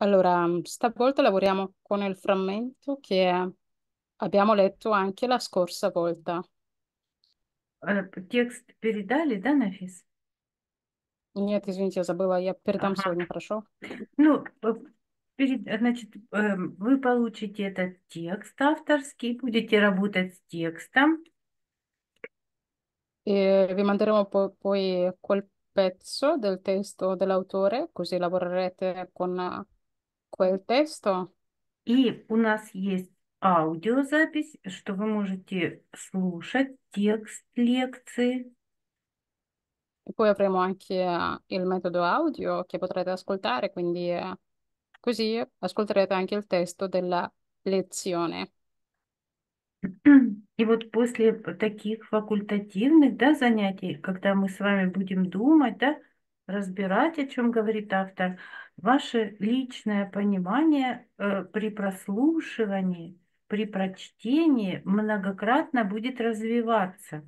Allora, mm, stavolta lavoriamo con il frammento che abbiamo letto anche la scorsa volta. Текст передали, да, Нафис? Нет, извините, я забыла, я передам Ага. сегодня, хорошо? Ну, перед- значит, ehm, вы получите этот текст авторский, будете работать с текстом. E vi manderemo poi quel pezzo del testo dell'autore, così lavorerete con quel testo. И у нас есть аудиозапись, что вы можете слушать текст лекции. E poi avremo anche il metodo audio che potrete ascoltare, quindi così ascolterete anche il testo della lezione. И вот после таких факультативных да, занятий, когда мы с вами будем думать, да, разбирать, о чем говорит автор, ваше личное понимание э, при прослушивании, при прочтении многократно будет развиваться.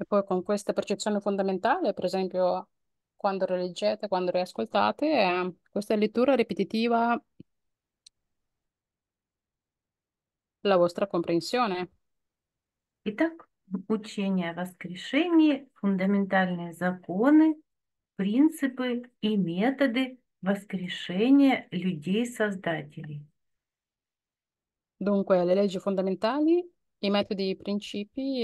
E poi con questa percezione fondamentale, per esempio, quando leggete, quando riascoltate, eh, questa lettura ripetitiva, la vostra comprensione. Итак, учение о воскрешении, фундаментальные законы, принципы и методы воскрешения людей-создателей. Dunque, le leggi fondamentali, i metodi e i principi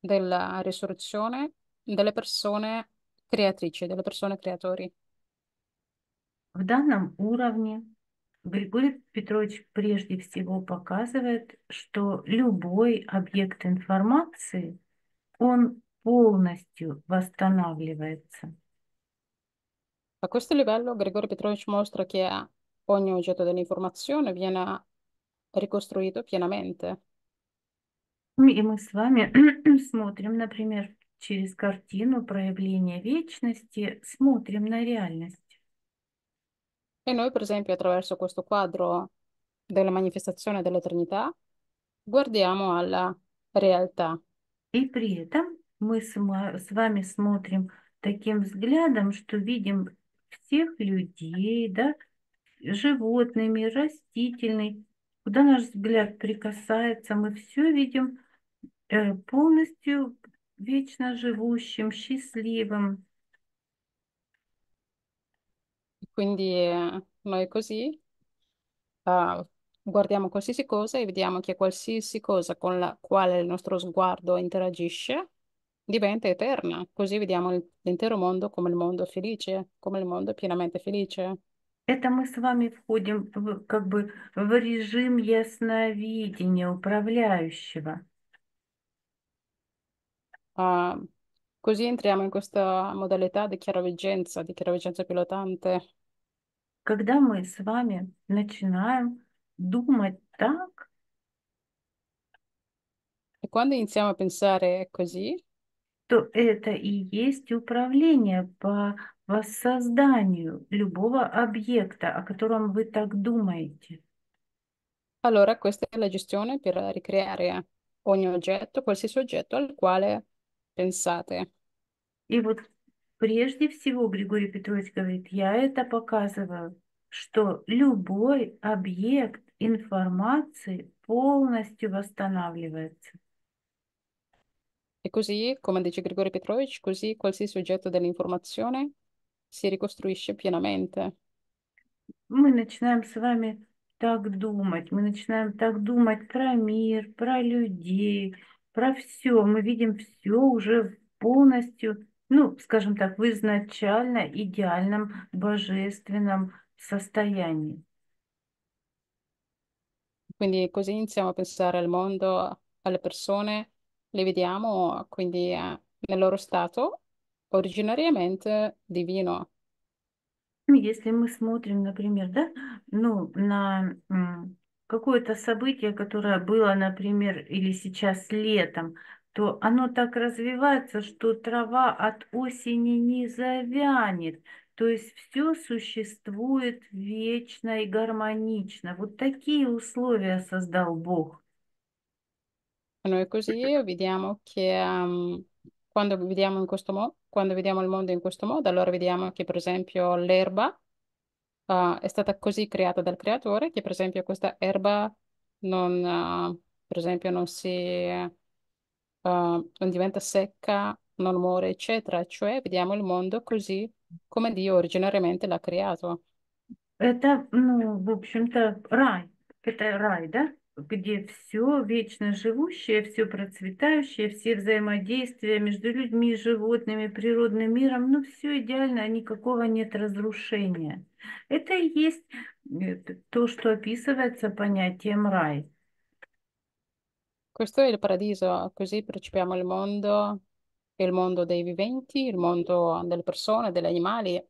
della risurrezione delle persone creatrici, delle persone creatori. В данном уровне Григорий Петрович прежде всего показывает, что любой объект информации, он полностью восстанавливается. A questo livello Gregorio Petrovich mostra che ogni oggetto dell'informazione viene ricostruito pienamente. Ну и мы с вами смотрим, например, через картину проявления вечности, смотрим на реальность. E noi, per esempio, attraverso questo quadro della manifestazione dell'eternità, guardiamo alla realtà. И при этом мы с вами смотрим таким взглядом, что видим всех людей, да, животными, растительный, куда наш взгляд прикасается, мы все видим э, полностью вечно живущим, счастливым, Quindi eh, noi così eh, guardiamo qualsiasi cosa e vediamo che qualsiasi cosa con la quale il nostro sguardo interagisce diventa eterna. Così vediamo l'intero mondo come il mondo felice, come il mondo pienamente felice. Это мы с вами входим в, как бы в режим ясновидения управляющего. Ah, così entriamo in questa modalità di chiaroveggenza, di chiaroveggenza pilotante. когда мы с вами начинаем думать так. E quando iniziamo a pensare così, то это и есть управление по воссозданию любого объекта, о котором вы так думаете. Allora, questa è la gestione per ricreare ogni oggetto, qualsiasi oggetto al quale pensate. И вот Прежде всего, Григорий Петрович говорит, я это показываю, что любой объект информации полностью восстанавливается. E così, come dice Grigore Petrovic, così qualsiasi oggetto dell'informazione si ricostruisce pienamente. Мы начинаем с вами так думать, мы начинаем так думать про мир, про людей, про все. Мы видим все уже полностью ну, скажем так, в изначально идеальном божественном состоянии. Quindi così iniziamo a pensare al mondo, alle persone, le vediamo quindi eh, nel loro stato originariamente divino. Ну, если мы смотрим, например, да, ну, на какое-то событие, которое было, например, или сейчас летом, то оно так развивается, что трава от осени не завянет. То есть все существует вечно и гармонично. Вот такие условия создал Бог. Noi così vediamo che um, quando, vediamo in questo modo, quando vediamo il mondo in questo modo, allora vediamo che per esempio l'erba uh, è stata così creata dal creatore che per esempio questa erba non, uh, per esempio non si Eh, non diventa secca, non muore, eccetera, cioè vediamo il mondo così come Dio originariamente l'ha creato. Это, ну, в общем-то, рай. Это рай, да? Где все вечно живущее, все процветающее, все взаимодействия между людьми, животными, природным миром, ну, все идеально, никакого нет разрушения. Это и есть э, то, что описывается понятием рай. Questo è il paradiso, così percepiamo il mondo, il mondo dei viventi, il mondo delle persone, degli animali,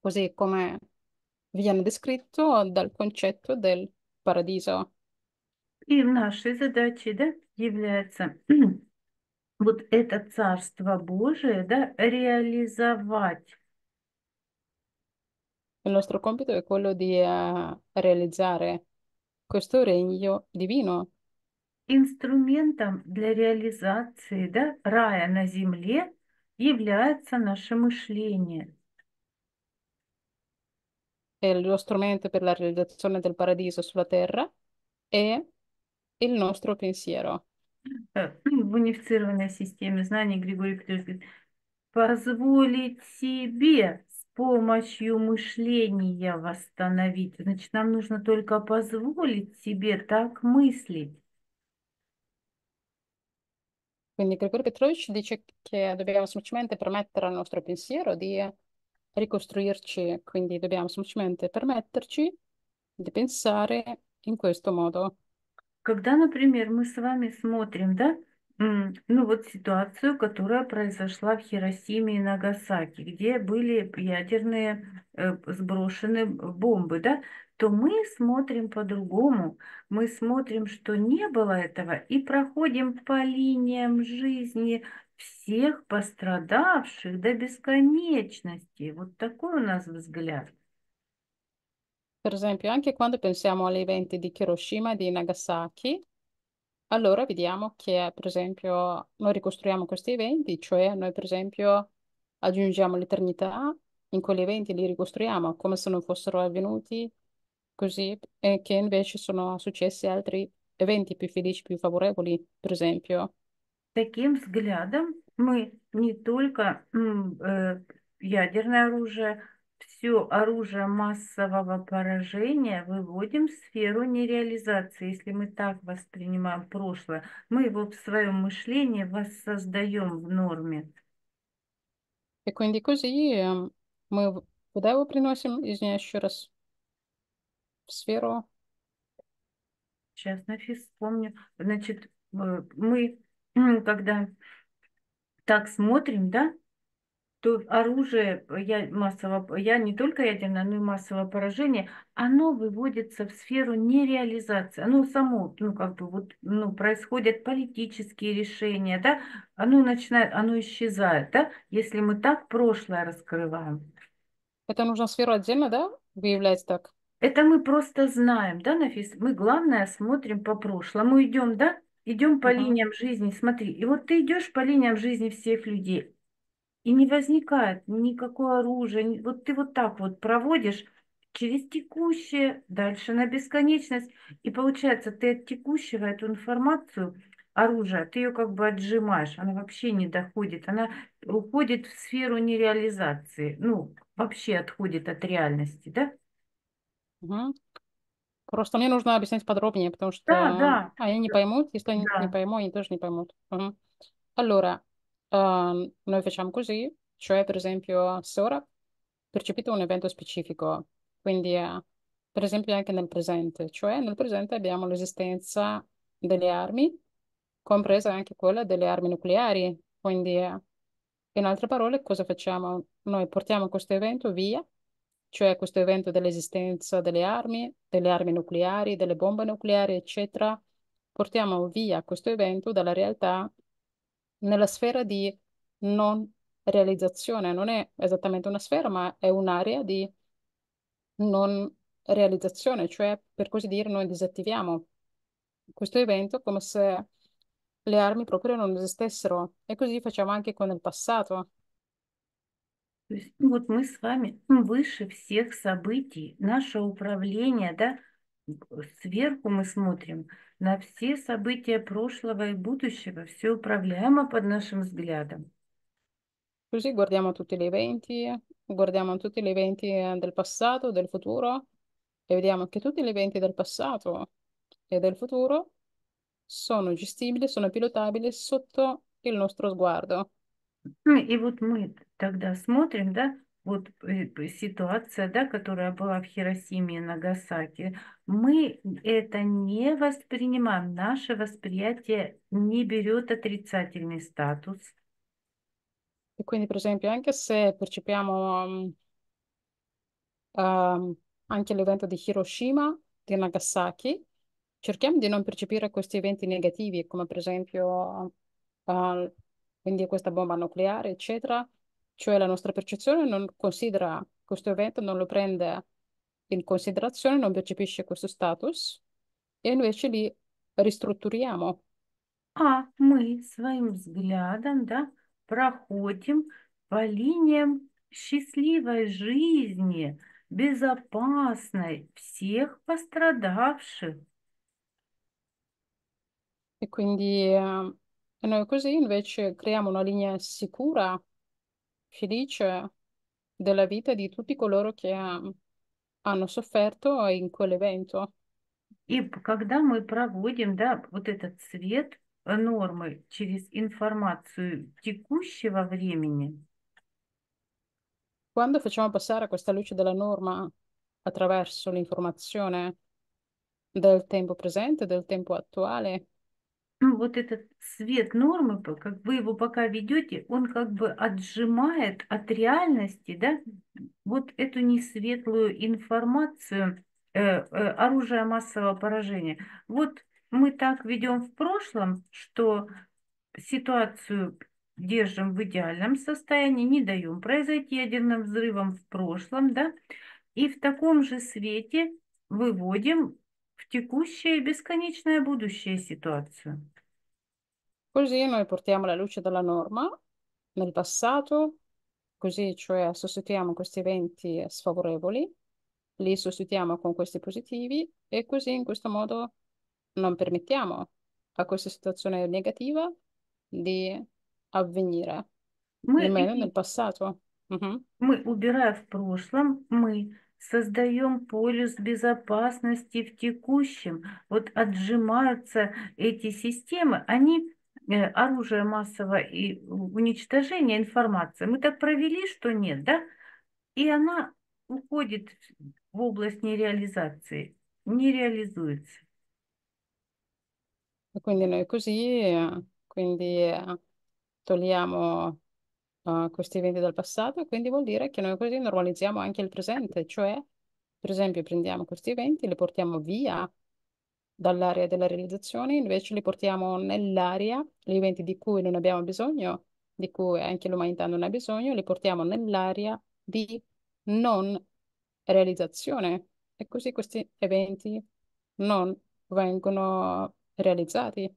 così come viene descritto dal concetto del paradiso. И в нашей задаче да, является вот это Царство Божие да, реализовать. Il nostro compito è quello di eh, realizzare questo regno divino инструментом для реализации да, рая на земле является наше мышление. Lo strumento per la realizzazione del paradiso sulla terra è il nostro pensiero. Э, ну, в унифицированной системе знаний Григорий Петрович говорит, позволить себе с помощью мышления восстановить. Значит, нам нужно только позволить себе так мыслить. Quindi Gregorio Petrovich dice che dobbiamo semplicemente permettere al nostro pensiero di ricostruirci, quindi dobbiamo semplicemente permetterci di pensare in questo modo. Когда, например, мы с вами смотрим, да, ну вот ситуацию, которая произошла в Хиросиме и Нагасаки, где были ядерные э, сброшены бомбы, да, то мы смотрим по-другому. Мы смотрим, что не было этого, и проходим по линиям жизни всех пострадавших до бесконечности. Вот такой у нас взгляд. Per esempio, anche quando pensiamo agli eventi di Hiroshima e di Nagasaki, allora vediamo che, per esempio, noi ricostruiamo questi eventi, cioè noi, per esempio, aggiungiamo l'eternità in quegli eventi, li ricostruiamo come se non fossero avvenuti così eh, che invece sono successi altri eventi più felici, più favorevoli, per esempio. Таким взглядом мы не только э, ядерное оружие, все оружие массового поражения выводим в сферу нереализации. Если мы так воспринимаем прошлое, мы его в своем мышлении воссоздаем в норме. E quindi così um, мы куда его приносим, извиняюсь еще раз, в сферу. Сейчас, Нафис, вспомню. Значит, э, мы, когда так смотрим, да, то оружие я, массово, я не только ядерное, но и массовое поражение, оно выводится в сферу нереализации. Оно само, ну, как бы, вот, ну, происходят политические решения, да, оно начинает, оно исчезает, да, если мы так прошлое раскрываем. Это нужно сферу отдельно, да, выявлять так? Это мы просто знаем, да, Нафис? Мы главное смотрим по прошлому, идем, да? Идем по линиям жизни, смотри. И вот ты идешь по линиям жизни всех людей, и не возникает никакого оружия. Вот ты вот так вот проводишь через текущее, дальше на бесконечность. И получается, ты от текущего эту информацию, оружие, ты ее как бы отжимаешь, она вообще не доходит, она уходит в сферу нереализации, ну, вообще отходит от реальности, да? Угу. Просто мне нужно объяснить подробнее, потому что Да, да. они не поймут, если они не поймут, они тоже не paimuti. Allora, noi facciamo così, cioè per esempio Sora ora percepite un evento specifico, quindi per esempio anche nel presente, cioè nel presente abbiamo l'esistenza delle armi, compresa anche quella delle armi nucleari, quindi in altre parole cosa facciamo? Noi portiamo questo evento via cioè questo evento dell'esistenza delle armi, delle armi nucleari, delle bombe nucleari, eccetera, portiamo via questo evento dalla realtà nella sfera di non realizzazione. Non è esattamente una sfera, ma è un'area di non realizzazione, cioè per così dire noi disattiviamo questo evento come se le armi proprio non esistessero e così facciamo anche con il passato. То есть ну, вот мы с вами выше всех событий, наше управление, да, сверху мы смотрим на все события прошлого и будущего, все управляемо под нашим взглядом. Così guardiamo tutti gli eventi, guardiamo tutti gli eventi del passato, del futuro e vediamo che tutti gli eventi del passato e del futuro sono gestibili, sono pilotabili sotto il nostro sguardo. И вот мы тогда смотрим, да, вот ситуация, да, которая была в Хиросиме и Нагасаки, мы это не воспринимаем, наше восприятие не берет отрицательный статус. E quindi, per esempio, anche se percepiamo um, anche l'evento di Hiroshima, di Nagasaki, cerchiamo di non percepire questi eventi negativi, come per esempio uh, quindi questa bomba nucleare, eccetera, cioè la nostra percezione non considera questo evento, non lo prende in considerazione, non percepisce questo status e invece li ristrutturiamo. А ah, мы своим взглядом да, проходим по линиям счастливой жизни, безопасной всех пострадавших. E quindi e noi così invece creiamo una linea sicura, felice della vita di tutti coloro che mm, hanno sofferto in quell'evento. И когда мы проводим да, вот этот свет э, нормы через информацию текущего времени, quando facciamo passare questa luce della norma attraverso l'informazione del tempo presente, del tempo attuale, ну, вот этот свет нормы, как вы его пока ведете, он как бы отжимает от реальности, да, вот эту несветлую информацию, э, э, оружие массового поражения. Вот мы так ведем в прошлом, что ситуацию держим в идеальном состоянии, не даем произойти ядерным взрывом в прошлом, да, и в таком же свете выводим в текущее бесконечное будущее ситуацию. Così noi portiamo la luce dalla norma nel passato, così cioè sostituiamo questi eventi sfavorevoli, li sostituiamo con questi positivi e così in questo modo non permettiamo a questa situazione negativa di avvenire, мы nemmeno nel passato. Мгм. мы убирая в прошлом, мы создаем полюс безопасности в текущем. Вот отжимаются эти системы, они оружие массового и уничтожения информации. Мы так провели, что нет, да? И она уходит в область нереализации, не реализуется. Quindi noi così, quindi togliamo uh, questi eventi dal passato, quindi vuol dire che noi così normalizziamo anche il presente, cioè per esempio prendiamo questi eventi, li portiamo via dall'area della realizzazione, invece li portiamo nell'area, gli eventi di cui non abbiamo bisogno, di cui anche l'umanità non ha bisogno, li portiamo nell'area di non realizzazione e così questi eventi non vengono realizzati.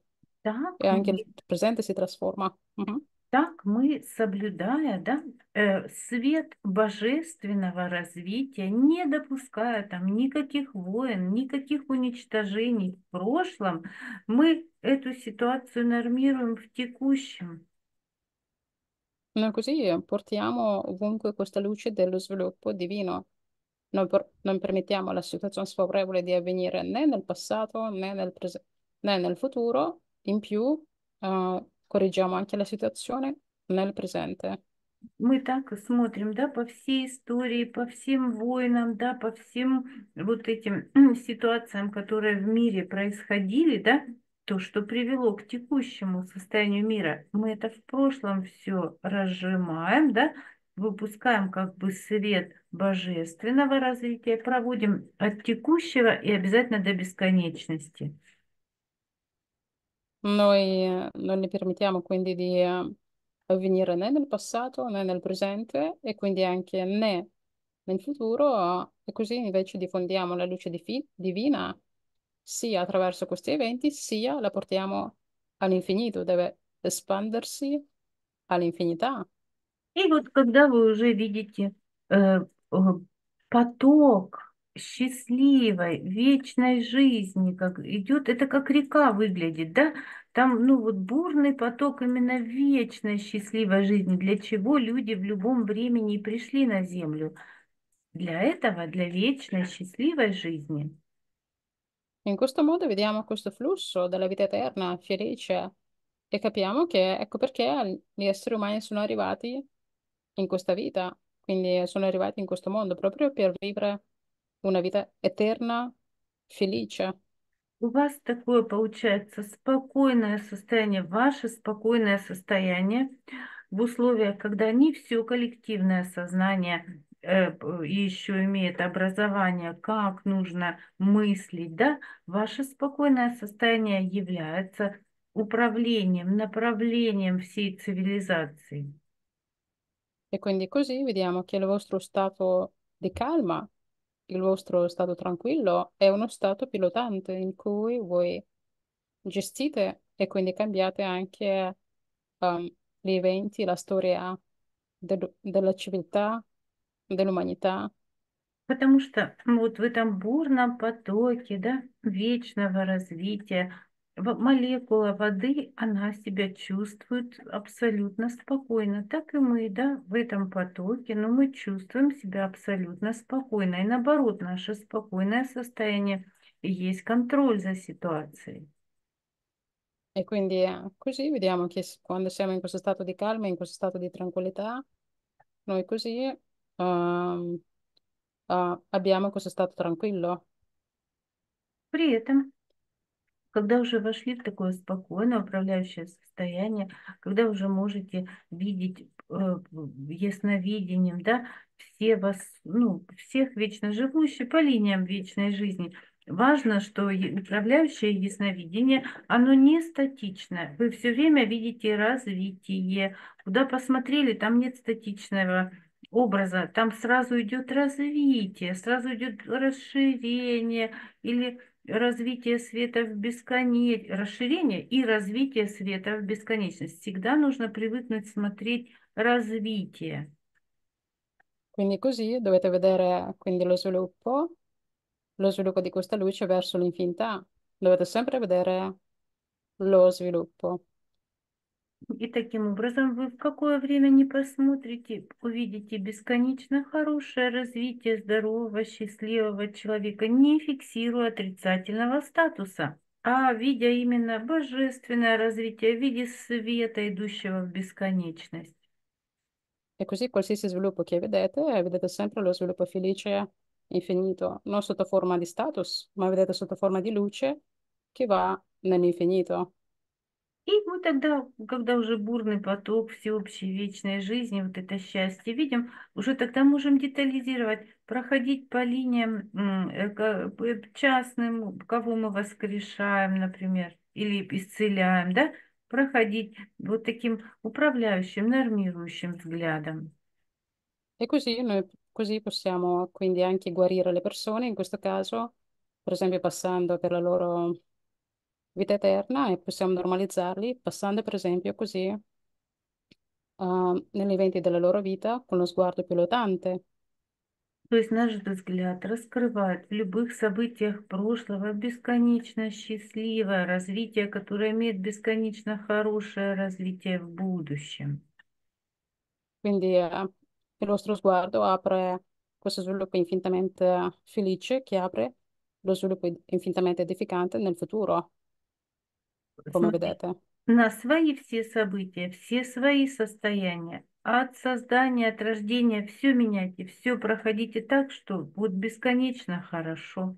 Esatto. e anche il presente si trasforma. Uh-huh. Так мы, соблюдая да, свет божественного развития, не допуская там никаких войн, никаких уничтожений в прошлом, мы эту ситуацию нормируем в текущем. Noi così portiamo ovunque questa luce dello sviluppo divino. Noi non permettiamo alla situazione sfavorevole di avvenire né nel passato né nel, né nel futuro, in più uh, correggiamo anche la situazione nel presente. Мы так смотрим, да, по всей истории, по всем войнам, да, по всем вот этим ситуациям, которые в мире происходили, да, то, что привело к текущему состоянию мира, мы это в прошлом все разжимаем, да, выпускаем как бы свет божественного развития, проводим от текущего и обязательно до бесконечности. Noi eh, non ne permettiamo quindi di avvenire eh, né nel passato né nel presente e quindi anche né nel futuro e così invece diffondiamo la luce difi- divina sia attraverso questi eventi sia la portiamo all'infinito, deve espandersi all'infinità. e вот когда вы уже видите поток счастливой, вечной жизни, как идет, это как река выглядит, да, там, ну, вот бурный поток именно вечной счастливой жизни, для чего люди в любом времени и пришли на землю. Для этого, для вечной счастливой жизни. In questo modo vediamo questo flusso della vita eterna, felice, e capiamo che ecco perché gli esseri umani sono arrivati in questa vita, quindi sono arrivati in questo mondo proprio per vivere una vida eterna, feliz. У вас такое получается спокойное состояние, ваше спокойное состояние в условиях, когда не все коллективное сознание э, э еще имеет образование, как нужно мыслить, да, ваше спокойное состояние является управлением, направлением всей цивилизации. И, e quindi così vediamo che il vostro stato di calma il vostro stato tranquillo è uno stato pilotante in cui voi gestite e quindi cambiate anche um, gli eventi, la storia del, della civiltà, dell'umanità. Потому что вот в этом бурном потоке, да, вечного развития, молекула воды, она себя чувствует абсолютно спокойно. Так и мы, да, в этом потоке, но мы чувствуем себя абсолютно спокойно. И наоборот, наше спокойное состояние есть контроль за ситуацией. E quindi così vediamo che quando siamo in questo stato di calma, in questo stato di tranquillità, noi così uh, uh, abbiamo questo stato tranquillo. При этом когда уже вошли в такое спокойное управляющее состояние, когда уже можете видеть э, ясновидением, да, все вас, ну, всех вечно живущих по линиям вечной жизни. Важно, что управляющее ясновидение, оно не статичное. Вы все время видите развитие. Куда посмотрели, там нет статичного образа, там сразу идет развитие, сразу идет расширение или развитие света в бесконечность, расширение и развитие света в бесконечность. Всегда нужно привыкнуть смотреть развитие. Quindi così dovete vedere quindi lo sviluppo, lo sviluppo di questa luce verso l'infinità. Dovete sempre vedere lo sviluppo. И таким образом вы в какое время не посмотрите, увидите бесконечно хорошее развитие здорового, счастливого человека, не фиксируя отрицательного статуса, а видя именно божественное развитие в виде света, идущего в бесконечность. E così qualsiasi sviluppo che vedete, eh, vedete sempre lo sviluppo felice infinito, non sotto forma di status, ma vedete sotto forma di luce che va nell'infinito. И мы тогда, когда уже бурный поток всеобщей вечной жизни, вот это счастье видим, уже тогда можем детализировать, проходить по линиям э, э, частным, кого мы воскрешаем, например, или исцеляем, да, проходить вот таким управляющим, нормирующим взглядом. E così noi così possiamo quindi anche guarire le persone, in questo caso, per esempio passando per la loro vita eterna e possiamo normalizzarli passando per esempio così uh, negli eventi della loro vita con lo sguardo più lodante. То есть наш взгляд раскрывает в любых событиях прошлого бесконечно счастливое развитие, которое имеет бесконечно хорошее развитие в будущем. Quindi eh, il vostro sguardo apre questo sviluppo infinitamente felice che apre lo sviluppo infinitamente edificante nel futuro. помогает. На свои все события, все свои состояния, от создания, от рождения, все меняйте, все проходите так, что будет бесконечно хорошо.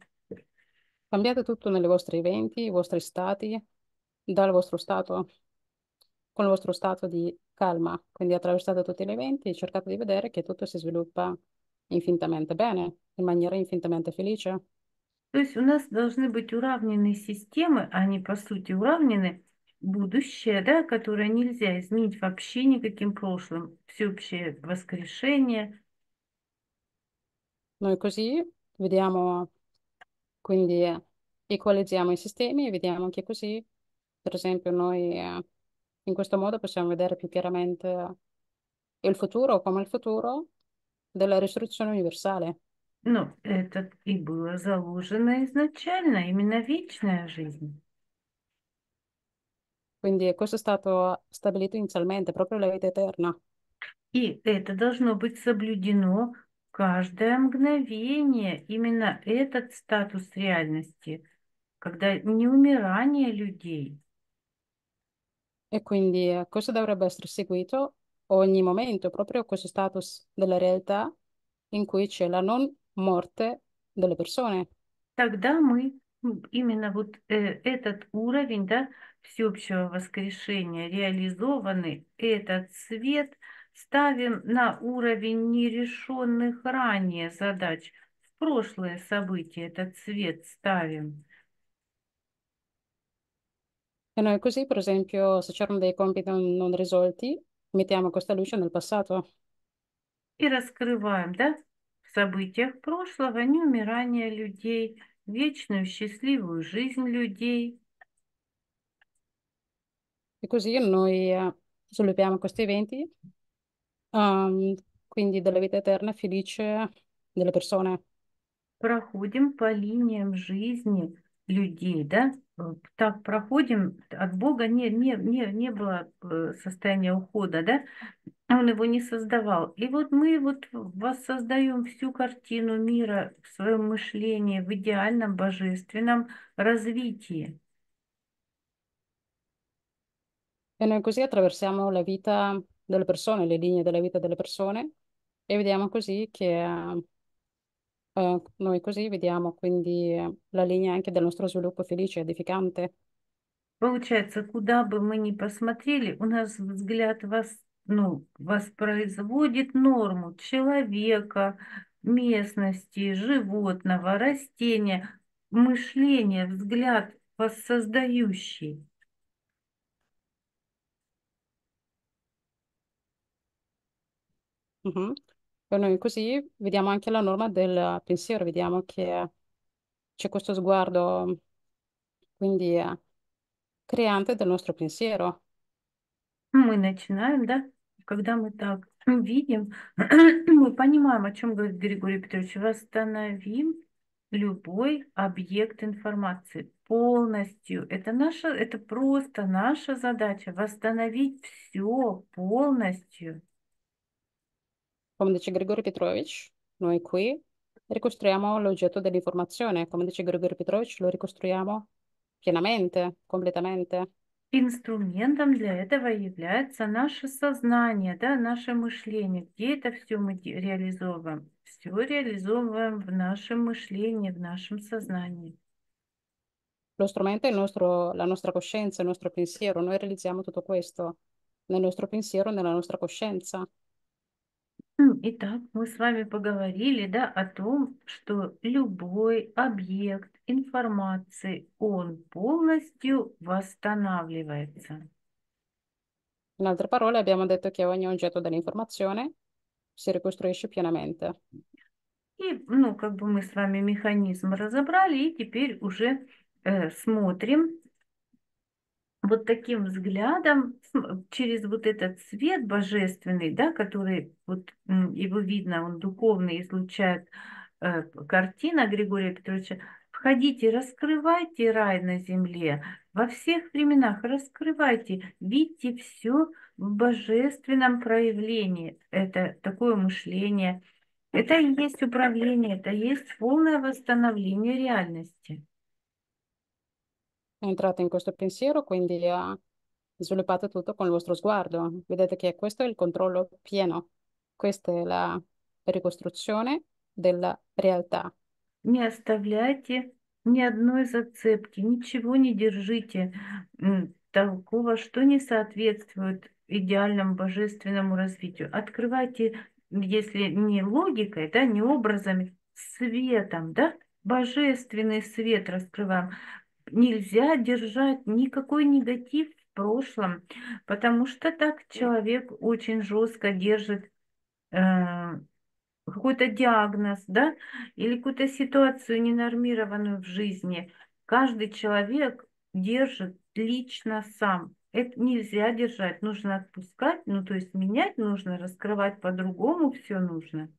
Cambiate tutto nelle vostre eventi, i vostri stati, dal vostro stato, con il vostro stato di calma. Quindi attraversate tutti gli eventi e cercate di vedere che tutto si sviluppa infinitamente bene, in maniera infinitamente felice. То есть у нас должны быть уравненные системы, они по сути уравнены, будущее, да, которое нельзя изменить вообще никаким прошлым, всеобщее воскрешение. Noi così vediamo, quindi equalizziamo i sistemi e vediamo che così, per esempio, noi in questo modo possiamo vedere più chiaramente il futuro come il futuro della risurrezione universale. Ну, это и было заложено изначально, именно вечная жизнь. Quindi questo è stato stabilito inizialmente, proprio la vita eterna. И это должно быть соблюдено каждое мгновение. Именно этот статус реальности, когда не умирание людей. E quindi questo dovrebbe essere seguito ogni momento, proprio questo status della realtà in cui c'è la non morte delle persone. Тогда мы именно вот э, этот уровень, да, всеобщего воскрешения, реализованный этот свет, ставим на уровень нерешенных ранее задач. В прошлое событие этот свет ставим. E э, noi ну, così, per esempio, se c'erano dei compiti non risolti, mettiamo questa luce nel passato. И раскрываем, да, событиях прошлого, не умирание людей, вечную счастливую жизнь людей. E così noi eh, sviluppiamo questi eventi, um, quindi della vita eterna felice delle persone. Проходим по линиям жизни людей, да? Э, так проходим, от Бога не, не, не, не было э, состояния ухода, да? Он его не создавал. И вот мы вот воссоздаем всю картину мира в своем мышлении, в идеальном божественном развитии. E noi così attraversiamo la vita delle persone, le linee della vita delle persone e vediamo così che Eh, noi così vediamo quindi la linea anche del nostro sviluppo felice, edificante. Получается, куда бы мы ни посмотрели, у нас взгляд вас ну, воспроизводит норму человека, местности, животного, растения, мышление, взгляд воссоздающий. Мгм noi così vediamo anche la norma del pensiero, vediamo che c'è questo sguardo quindi eh, creante del nostro pensiero. Мы начинаем, да? Когда мы так видим, мы понимаем, о чем говорит Григорий Петрович. Восстановим любой объект информации полностью. Это, наша, это просто наша задача восстановить все полностью. Come dice Grigori Petrovic, noi qui ricostruiamo l'oggetto dell'informazione. Come dice Grigori Petrovic, lo ricostruiamo pienamente, completamente. Инструментом для этого является наше сознание, да, наше мышление, где это все мы реализовываем. Все реализовываем в нашем мышлении, в нашем сознании. Lo strumento è nostro, la nostra coscienza, il nostro pensiero. Noi realizziamo tutto questo nel nostro pensiero, nella nostra coscienza. Итак, мы с вами поговорили да, о том, что любой объект информации, он полностью восстанавливается. In altre parole, abbiamo detto che ogni oggetto dell'informazione si ricostruisce pienamente. И, ну, как бы мы с вами механизм разобрали, и теперь уже э, смотрим, вот таким взглядом, через вот этот свет божественный, да, который вот его видно, он духовный излучает э, картина Григория Петровича, входите, раскрывайте рай на земле, во всех временах раскрывайте, видите все в божественном проявлении. Это такое мышление, это и есть управление, это и есть полное восстановление реальности entrate in questo pensiero, quindi eh, sviluppate tutto con il vostro sguardo. Vedete che questo è il controllo pieno, questa è la ricostruzione della realtà. Не оставляйте ни одной зацепки, ничего не держите такого, что не соответствует идеальному божественному развитию. Открывайте, если не логикой, да, не образами, светом, да, божественный свет раскрываем нельзя держать никакой негатив в прошлом, потому что так человек очень жестко держит э, какой-то диагноз, да, или какую-то ситуацию ненормированную в жизни. Каждый человек держит лично сам. Это нельзя держать, нужно отпускать, ну то есть менять нужно, раскрывать по-другому все нужно.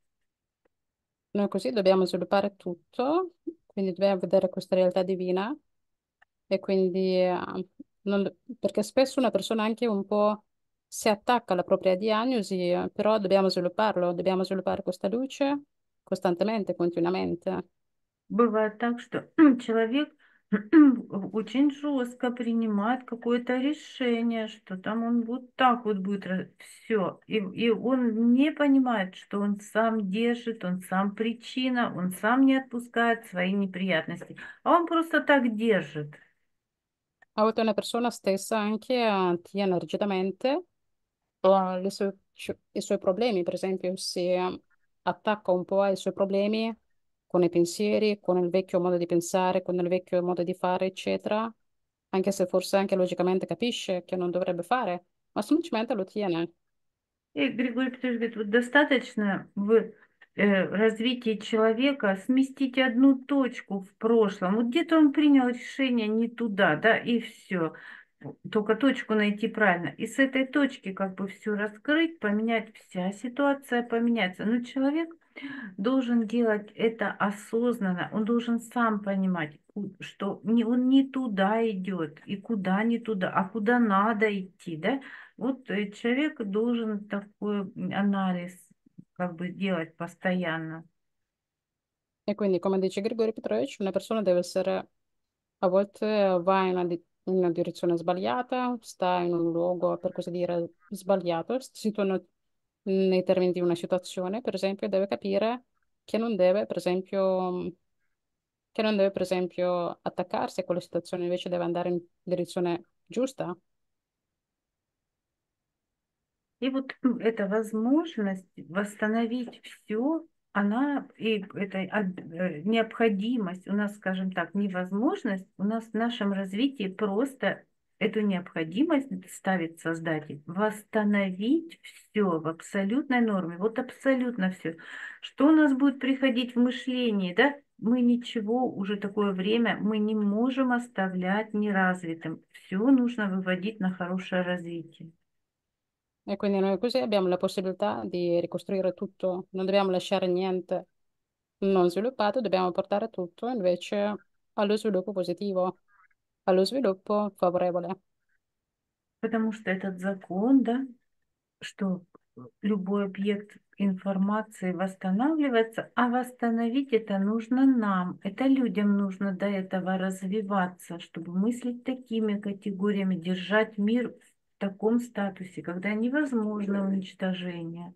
Noi ну, così dobbiamo sviluppare tutto, quindi dobbiamo vedere questa realtà divina e quindi eh, non- perché spesso una persona anche un po' si attacca alla propria diagnosi, eh, però dobbiamo svilupparlo, dobbiamo sviluppare questa luce costantemente, continuamente. Бывает так, что человек очень жестко принимает какое-то решение, что там он вот так вот будет все. И, и он не понимает, что он сам держит, он сам причина, он сам не отпускает свои неприятности. А он просто так держит. Oltre a una persona stessa anche ah, tiene rigidamente ah, i suoi problemi, per esempio, si attacca un po' ai suoi problemi con i pensieri, con il vecchio modo di pensare, con il vecchio modo di fare, eccetera, anche se forse anche logicamente capisce che non dovrebbe fare, ma semplicemente lo tiene. Я говорю, подожди, говорит, вот достаточно вы Э, развитие человека сместить одну точку в прошлом. Вот где-то он принял решение не туда, да, и все. Только точку найти правильно. И с этой точки как бы все раскрыть, поменять, вся ситуация поменяется. Но человек должен делать это осознанно, он должен сам понимать, что не, он не туда идет и куда не туда, а куда надо идти, да? Вот э, человек должен такой анализ делать postoянно. E quindi, come dice Grigori Petrovic, una persona deve essere, a volte va in una, in una direzione sbagliata, sta in un luogo, per così dire, sbagliato, si torna nei termini di una situazione, per esempio, deve capire che non deve, per esempio, che non deve, per esempio, attaccarsi a quella situazione, invece deve andare in direzione giusta, И вот эта возможность восстановить все, она и это э, необходимость у нас, скажем так, невозможность, у нас в нашем развитии просто эту необходимость ставит Создатель восстановить все в абсолютной норме, вот абсолютно все. Что у нас будет приходить в мышлении, да? Мы ничего уже такое время, мы не можем оставлять неразвитым. Все нужно выводить на хорошее развитие. E quindi noi così abbiamo la possibilità di ricostruire tutto, non dobbiamo lasciare niente non sviluppato, dobbiamo portare tutto invece allo sviluppo positivo, allo sviluppo favorevole. Потому что этот закон, да, что любой объект информации восстанавливается, а восстановить это нужно нам. Это людям нужно до этого развиваться, чтобы мыслить такими категориями, держать мир в таком статусе, когда невозможно уничтожение.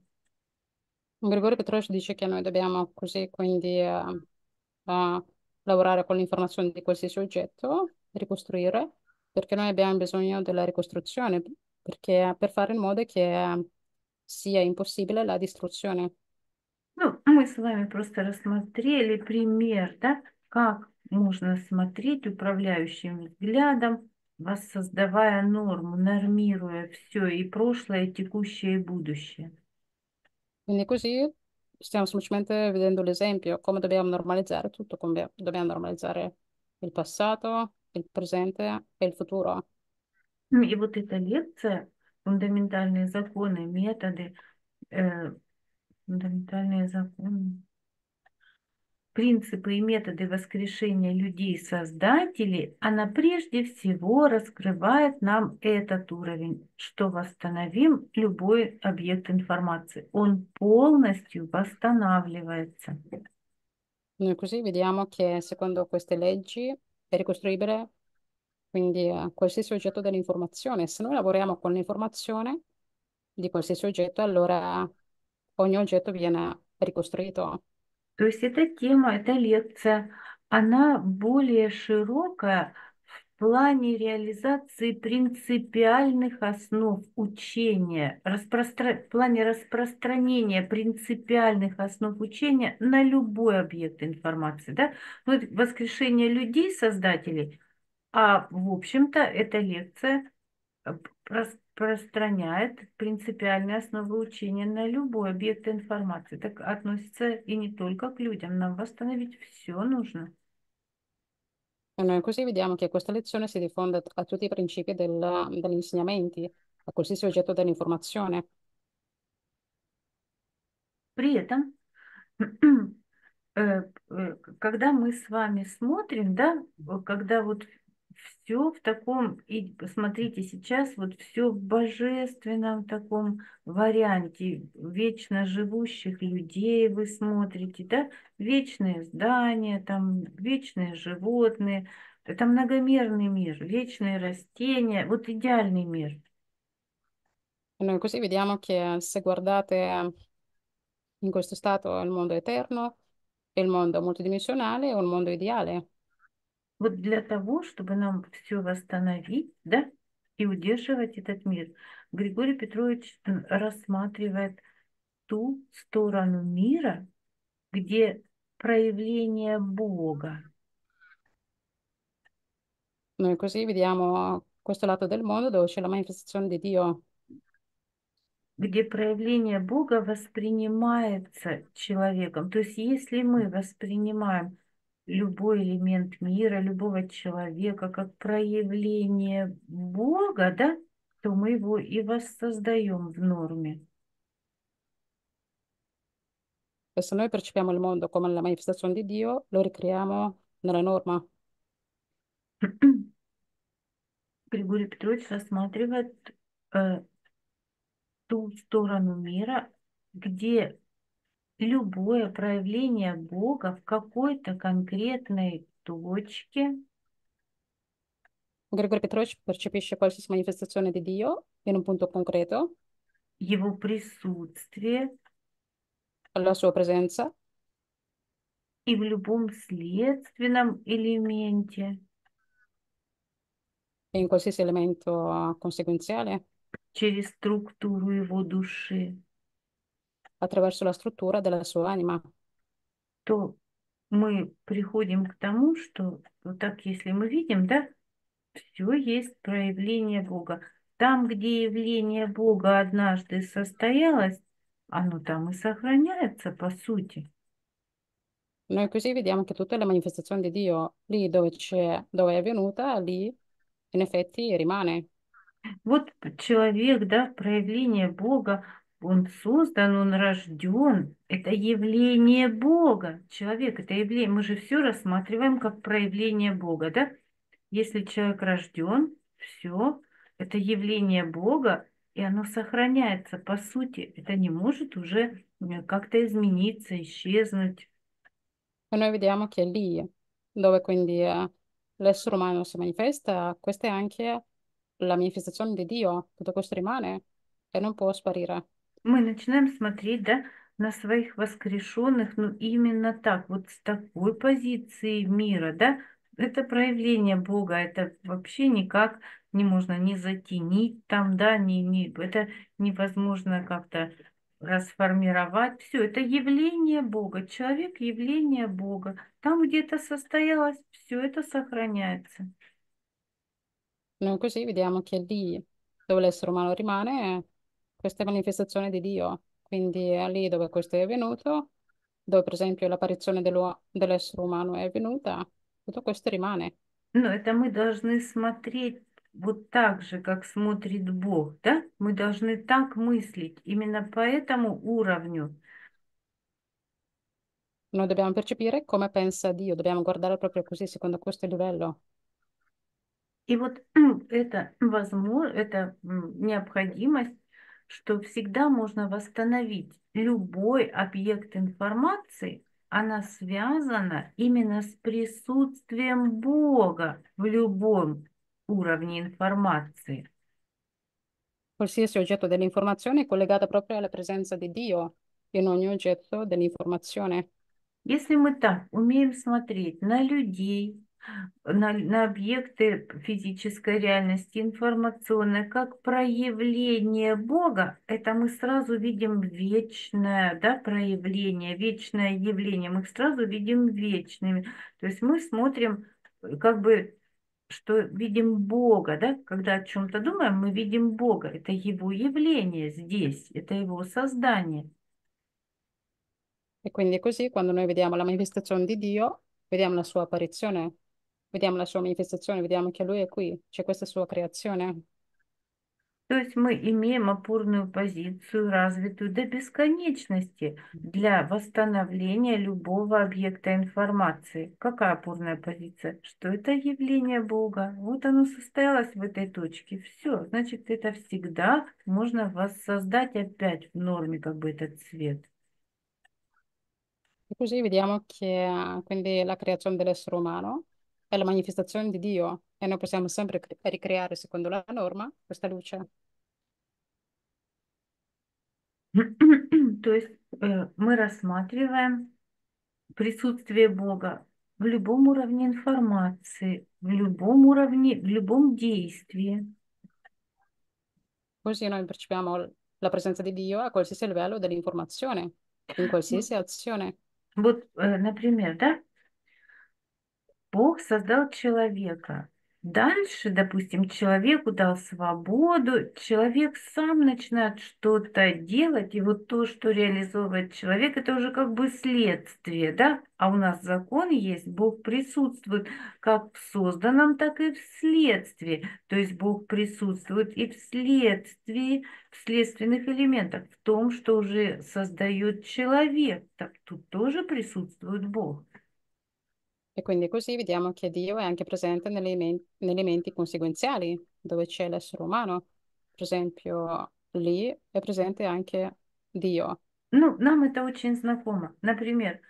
Gregorio Petrovich dice che noi dobbiamo così quindi uh, uh, lavorare con l'informazione di qualsiasi oggetto, ricostruire, perché noi abbiamo bisogno della ricostruzione, perché per fare in modo che sia impossibile la distruzione. Ну, мы с вами просто рассмотрели пример, да, как можно смотреть управляющим взглядом воссоздавая норму, нормируя все, и прошлое, и текущее, и будущее. Quindi così stiamo semplicemente vedendo l'esempio, come dobbiamo normalizzare tutto, come dobbiamo normalizzare il passato, il presente e il futuro. И вот эта лекция, фундаментальные законы, методы, э, фундаментальные законы, принципы и методы воскрешения людей-создателей, она прежде всего раскрывает нам этот уровень, что восстановим любой объект информации. Он полностью восстанавливается. Noi così vediamo che secondo queste leggi è ricostruibile quindi a qualsiasi oggetto dell'informazione. Se noi lavoriamo con l'informazione di qualsiasi oggetto, allora ogni oggetto viene ricostruito то есть эта тема, эта лекция, она более широкая в плане реализации принципиальных основ учения, распростра... в плане распространения принципиальных основ учения на любой объект информации. Да? Вот ну, воскрешение людей, создателей, а в общем-то эта лекция э, распространяет принципиальные основы учения на любой объект информации. Так относится и не только к людям, нам восстановить все нужно. E noi così vediamo che questa lezione si diffonde a tutti i principi del degli insegnamenti, a qualsiasi oggetto dell'informazione. При этом, э, э, когда мы с вами смотрим, да, когда вот все в таком, и посмотрите сейчас, вот все в божественном таком варианте, вечно живущих людей вы смотрите, да, вечные здания, там вечные животные, это многомерный мир, вечные растения, вот идеальный мир. Ну, Noi così vediamo che se guardate in questo stato il mondo eterno, il mondo multidimensionale è un mondo ideale вот для того, чтобы нам все восстановить, да, и удерживать этот мир. Григорий Петрович рассматривает ту сторону мира, где проявление Бога. Noi così vediamo questo lato del mondo dove c'è la manifestazione di Dio. Где проявление Бога воспринимается человеком. То есть если мы воспринимаем любой элемент мира, любого человека как проявление Бога, да, то мы его и воссоздаем в норме. Questo noi percepiamo il mondo come la manifestazione di Dio, lo ricreiamo nella norma. Григорий Петрович рассматривает э, ту сторону мира, где любое проявление Бога в какой-то конкретной точке. Григорий Петрович percepisce qualsiasi manifestazione di Dio in un punto concreto. Его присутствие. La sua presenza. И в любом следственном элементе. E in qualsiasi elemento а, conseguenziale. Через структуру его души attraverso la struttura della sua anima. То мы приходим к тому, что вот так, если мы видим, да, все есть проявление Бога. Там, где явление Бога однажды состоялось, оно там и сохраняется по сути. Noi ну così vediamo che tutte le manifestazioni di Dio lì dove, c'è, dove è avvenuta, lì in effetti rimane. Вот человек, да, проявление Бога, он создан, он рожден. Это явление Бога. Человек, это явление. Мы же все рассматриваем как проявление Бога, да? Если человек рожден, все, это явление Бога, и оно сохраняется. По сути, это не может уже как-то измениться, исчезнуть. E noi vediamo che lì dove quindi э, l'essere umano si manifesta, questa è anche la manifestazione di Dio, tutto questo rimane e non può sparire мы начинаем смотреть, да, на своих воскрешенных, ну именно так, вот с такой позиции мира, да, это проявление Бога, это вообще никак не можно не затенить там, да, не, не, это невозможно как-то расформировать. Все, это явление Бога. Человек – явление Бога. Там, где это состоялось, все это сохраняется. No, ну, così vediamo che lì dove l'essere umano rimane questa manifestazione di Dio. Quindi è lì dove questo è avvenuto, dove per esempio l'apparizione dell'essere umano è avvenuta, tutto questo rimane. No, это мы должны смотреть вот так же, как смотрит Бог, да? Мы должны так мыслить, именно по этому уровню. Noi dobbiamo percepire come pensa Dio, dobbiamo guardare proprio così, secondo questo livello. И вот это возможно, это необходимость что всегда можно восстановить любой объект информации, она связана именно с присутствием Бога в любом уровне информации. Qualsiasi oggetto dell'informazione è collegato proprio alla presenza di Dio in ogni oggetto dell'informazione. Если мы так умеем смотреть на людей, на, на объекты физической реальности, информационной, как проявление Бога, это мы сразу видим вечное да, проявление, вечное явление, мы их сразу видим вечными. То есть мы смотрим, как бы, что видим Бога, да, когда о чем-то думаем, мы видим Бога, это его явление здесь, это его создание. E quindi così quando noi vediamo la manifestazione di Dio, vediamo la sua apparizione vediamo la sua manifestazione, vediamo che lui è qui, c'è questa sua creazione. То есть мы имеем опорную позицию, развитую до бесконечности для восстановления любого объекта информации. Какая опорная позиция? Что это явление Бога. Вот оно состоялось в этой точке. Все, значит, это всегда можно воссоздать опять в норме как бы этот цвет. E così vediamo che а, quindi la creazione dell'essere umano è la manifestazione di Dio e noi possiamo sempre ricreare secondo la norma questa luce. То есть э, мы рассматриваем присутствие Бога в любом уровне информации, в любом уровне, в любом действии. Così noi percepiamo la presenza di Dio a qualsiasi livello dell'informazione, in qualsiasi azione. Вот, э, например, да, Бог создал человека. Дальше, допустим, человеку дал свободу, человек сам начинает что-то делать, и вот то, что реализовывает человек, это уже как бы следствие, да? А у нас закон есть, Бог присутствует как в созданном, так и в следствии. То есть Бог присутствует и в следствии, в следственных элементах, в том, что уже создает человек. Так тут тоже присутствует Бог. E quindi così vediamo che Dio è anche presente negli elementi, negli elementi conseguenziali, dove c'è l'essere umano. Per esempio, lì è presente anche Dio. Ну, нам это очень знакомо. Например,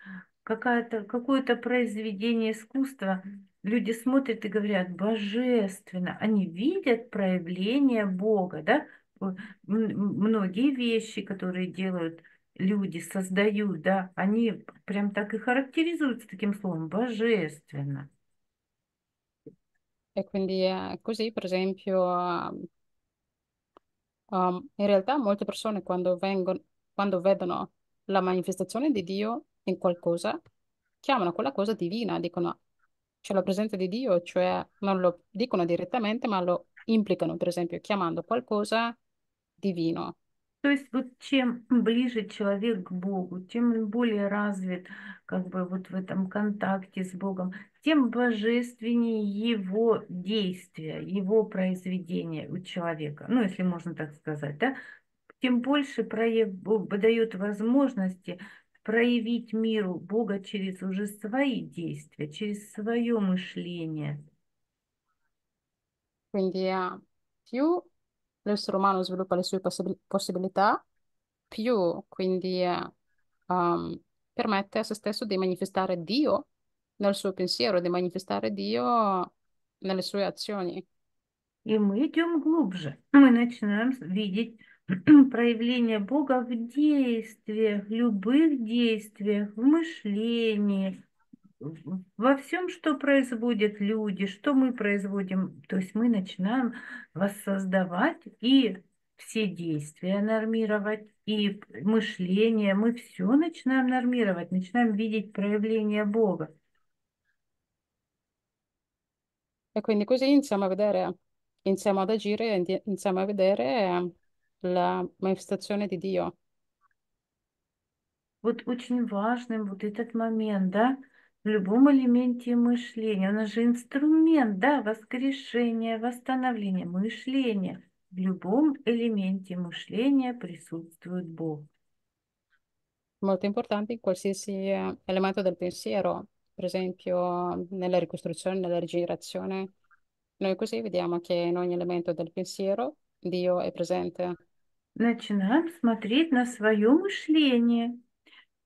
какое-то произведение искусства люди смотрят и говорят «божественно». Они видят проявление Бога, да? Многие вещи, которые делают – люди создают, да, они прям так и характеризуются таким словом божественно. E quindi è così, per esempio, um, um, in realtà molte persone quando, vengono, quando vedono la manifestazione di Dio in qualcosa, chiamano quella cosa divina, dicono c'è la presenza di Dio, cioè non lo dicono direttamente, ma lo implicano, per esempio, chiamando qualcosa divino. То есть вот чем ближе человек к Богу, тем он более развит как бы вот в этом контакте с Богом, тем божественнее его действия, его произведения у человека, ну, если можно так сказать, да, тем больше прояв... дает возможности проявить миру Бога через уже свои действия, через свое мышление. Yeah. You l'essere umano sviluppa le sue possibilità, più quindi eh, um, permette a se stesso di manifestare Dio nel suo pensiero, di manifestare Dio nelle sue azioni. И мы идем глубже. Мы начинаем видеть проявление Бога в действиях, любых действиях, в мышлении, во всем, что производят люди, что мы производим, то есть мы начинаем воссоздавать и все действия нормировать, и мышление, мы все начинаем нормировать, начинаем видеть проявление Бога. E quindi così iniziamo a vedere, iniziamo ad agire, iniziamo a vedere la manifestazione di Dio. Вот очень важным вот этот момент, да, в любом элементе мышления. Он же инструмент, да, воскрешения, восстановления мышления. В любом элементе мышления prisustuit Бог. Molto importante in qualsiasi elemento del pensiero, per esempio nella ricostruzione, nella rigenerazione. Noi così vediamo che in ogni elemento del pensiero Dio è presente. Начинаем смотреть на свое мышление.